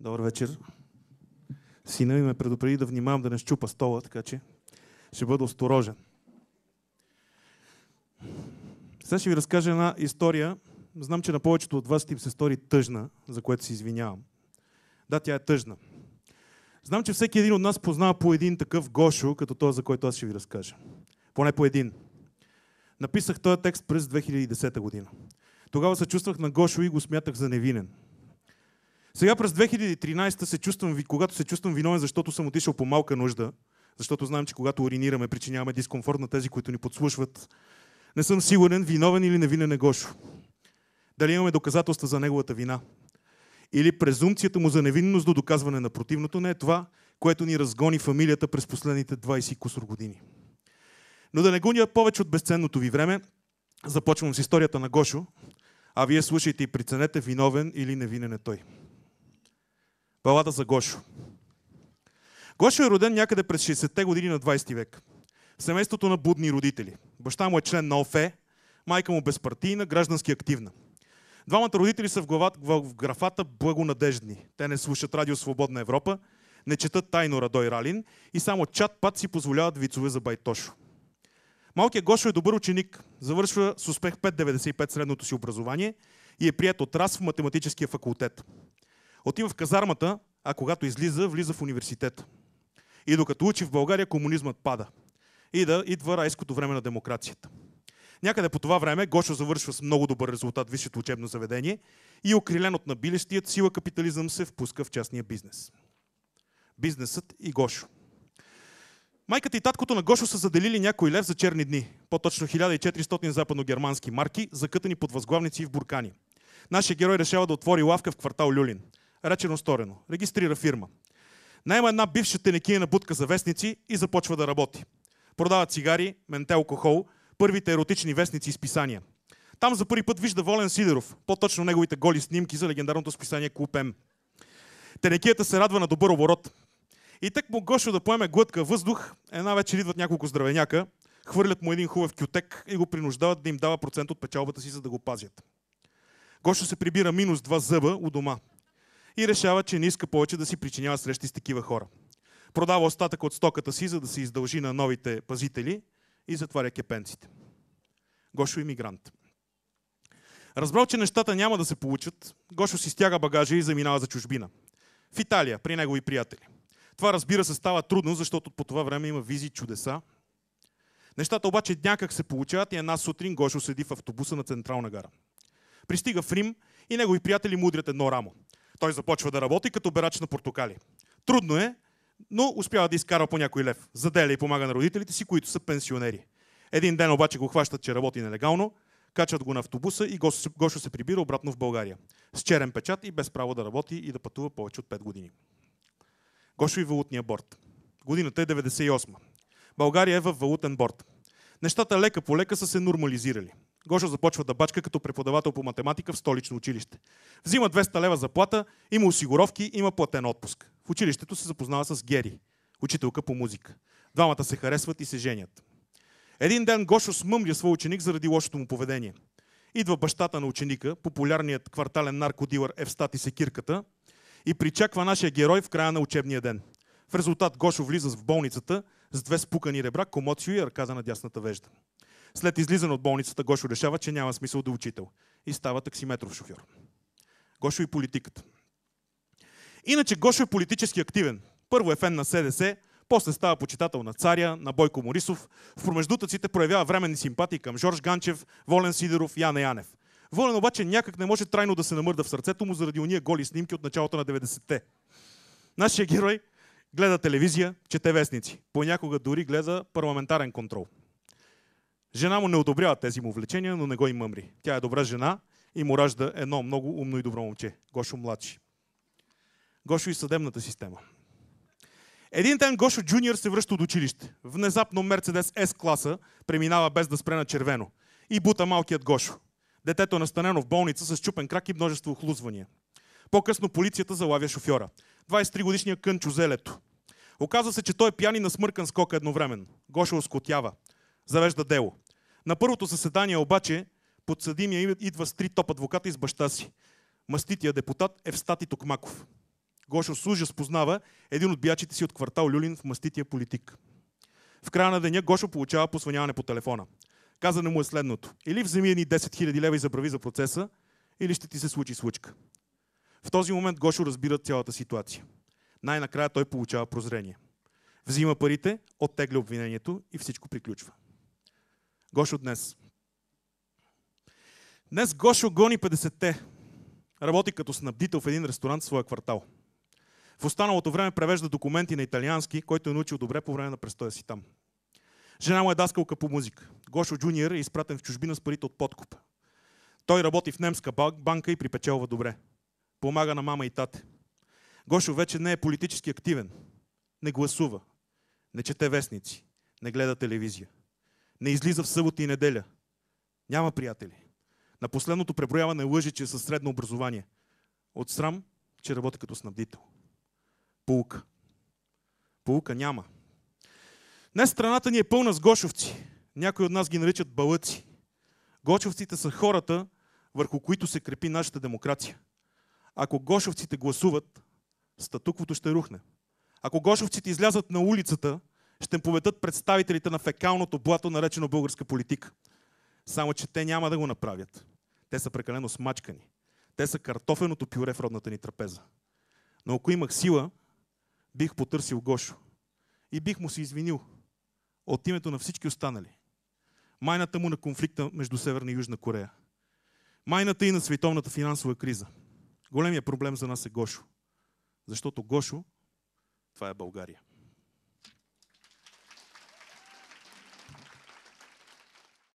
Добър вечер. Сина ми ме предупреди да внимавам да не щупа стола, така че ще бъда осторожен. Сега ще ви разкажа една история. Знам, че на повечето от вас ще им се стори тъжна, за което се извинявам. Да, тя е тъжна. Знам, че всеки един от нас познава по един такъв Гошо, като този, за който аз ще ви разкажа. Поне по един. Написах този текст през 2010 година. Тогава се чувствах на Гошо и го смятах за невинен. Сега през 2013 се чувствам, когато се чувствам виновен, защото съм отишъл по малка нужда, защото знам, че когато уринираме, причиняваме дискомфорт на тези, които ни подслушват. Не съм сигурен, виновен или невинен е Гошо. Дали имаме доказателства за неговата вина? Или презумцията му за невинност до доказване на противното не е това, което ни разгони фамилията през последните 20 кусор години. Но да не гоня повече от безценното ви време, започвам с историята на Гошо, а вие слушайте и приценете виновен или невинен е той. Балада за Гошо. Гошо е роден някъде през 60-те години на 20 век. В семейството на будни родители. Баща му е член на ОФЕ, майка му безпартийна, граждански активна. Двамата родители са в, глава в графата благонадеждни. Те не слушат Радио Свободна Европа, не четат тайно Радой Ралин и само чат-пат си позволяват вицове за Байтошо. Малкият Гошо е добър ученик, завършва с успех 5,95 средното си образование и е прият от раз в математическия факултет. Отива в казармата, а когато излиза, влиза в университет. И докато учи в България, комунизмът пада. И да идва райското време на демокрацията. Някъде по това време Гошо завършва с много добър резултат висшето учебно заведение и окрилен от набилищият сила капитализъм се впуска в частния бизнес. Бизнесът и Гошо. Майката и таткото на Гошо са заделили някой лев за черни дни, по-точно 1400 западногермански марки, закътани под възглавници и в буркани. Нашия герой решава да отвори лавка в квартал Люлин речено сторено. Регистрира фирма. Найма една бивша тенекийна будка за вестници и започва да работи. Продава цигари, менте алкохол, първите еротични вестници и списания. Там за първи път вижда Волен Сидеров, по-точно неговите голи снимки за легендарното списание Клуб М. Тенекията се радва на добър оборот. И тък му Гошо да поеме глътка въздух, една вечер идват няколко здравеняка, хвърлят му един хубав кютек и го принуждават да им дава процент от печалбата си, за да го пазят. Гошо се прибира минус два зъба у дома – и решава, че не иска повече да си причинява срещи с такива хора. Продава остатък от стоката си, за да се издължи на новите пазители и затваря кепенците. Гошо иммигрант. Разбрал, че нещата няма да се получат, Гошо си стяга багажа и заминава за чужбина. В Италия, при негови приятели. Това разбира се става трудно, защото по това време има визи чудеса. Нещата обаче някак се получават и една сутрин Гошо седи в автобуса на Централна гара. Пристига в Рим и негови приятели мудрят едно рамо. Той започва да работи като берач на портокали. Трудно е, но успява да изкара по някой лев. Заделя и помага на родителите си, които са пенсионери. Един ден обаче го хващат, че работи нелегално, качат го на автобуса и Гошо, се прибира обратно в България. С черен печат и без право да работи и да пътува повече от 5 години. Гошо и валутния борт. Годината е 98 България е в валутен борт. Нещата лека по лека са се нормализирали. Гошо започва да бачка като преподавател по математика в столично училище. Взима 200 лева заплата, има осигуровки, има платен отпуск. В училището се запознава с Гери, учителка по музика. Двамата се харесват и се женят. Един ден Гошо смъмля своя ученик заради лошото му поведение. Идва бащата на ученика, популярният квартален наркодилър Евстати Секирката, и причаква нашия герой в края на учебния ден. В резултат Гошо влиза в болницата с две спукани ребра, комоцио и ръказа на дясната вежда. След излизане от болницата Гошо решава, че няма смисъл да е учител и става таксиметров шофьор. Гошо и политиката. Иначе Гошо е политически активен. Първо е фен на СДС, после става почитател на царя, на Бойко Морисов. В промеждутъците проявява временни симпатии към Жорж Ганчев, Волен Сидеров, Яна Янев. Волен обаче някак не може трайно да се намърда в сърцето му заради уния голи снимки от началото на 90-те. Нашия герой гледа телевизия, чете вестници. Понякога дори гледа парламентарен контрол. Жена му не одобрява тези му влечения, но не го и мъмри. Тя е добра жена и му ражда едно много умно и добро момче. Гошо младши. Гошо и съдебната система. Един ден Гошо Джуниор се връща от училище. Внезапно Мерцедес С-класа преминава без да спре на червено. И бута малкият Гошо. Детето е настанено в болница с чупен крак и множество охлузвания. По-късно полицията залавя шофьора. 23-годишният Кънчо Зелето. Оказва се, че той е пиян и насмъркан скока едновременно. Гошо оскотява завежда дело. На първото съседание обаче подсъдимия идва с три топ адвоката и с баща си. Мастития депутат Евстати Токмаков. Гошо с ужас познава един от биячите си от квартал Люлин в мастития политик. В края на деня Гошо получава посваняване по телефона. Казано му е следното. Или вземи едни 10 000 лева и забрави за процеса, или ще ти се случи случка. В този момент Гошо разбира цялата ситуация. Най-накрая той получава прозрение. Взима парите, оттегля обвинението и всичко приключва. Гошо днес. Днес Гошо гони 50-те. Работи като снабдител в един ресторант в своя квартал. В останалото време превежда документи на италиански, който е научил добре по време на престоя си там. Жена му е даскалка по музика. Гошо Джуниор е изпратен в чужбина с парите от подкуп. Той работи в немска банка и припечелва добре. Помага на мама и тате. Гошо вече не е политически активен. Не гласува. Не чете вестници. Не гледа телевизия не излиза в събота и неделя. Няма приятели. На последното преброяване лъжи, че е със средно образование. От срам, че работи като снабдител. Полука. Полука няма. Днес страната ни е пълна с гошовци. Някои от нас ги наричат балъци. Гошовците са хората, върху които се крепи нашата демокрация. Ако гошовците гласуват, статуквото ще рухне. Ако гошовците излязат на улицата, ще им поведат представителите на фекалното блато, наречено българска политика. Само, че те няма да го направят. Те са прекалено смачкани. Те са картофеното пюре в родната ни трапеза. Но ако имах сила, бих потърсил Гошо. И бих му се извинил от името на всички останали. Майната му на конфликта между Северна и Южна Корея. Майната и на световната финансова криза. Големия проблем за нас е Гошо. Защото Гошо, това е България.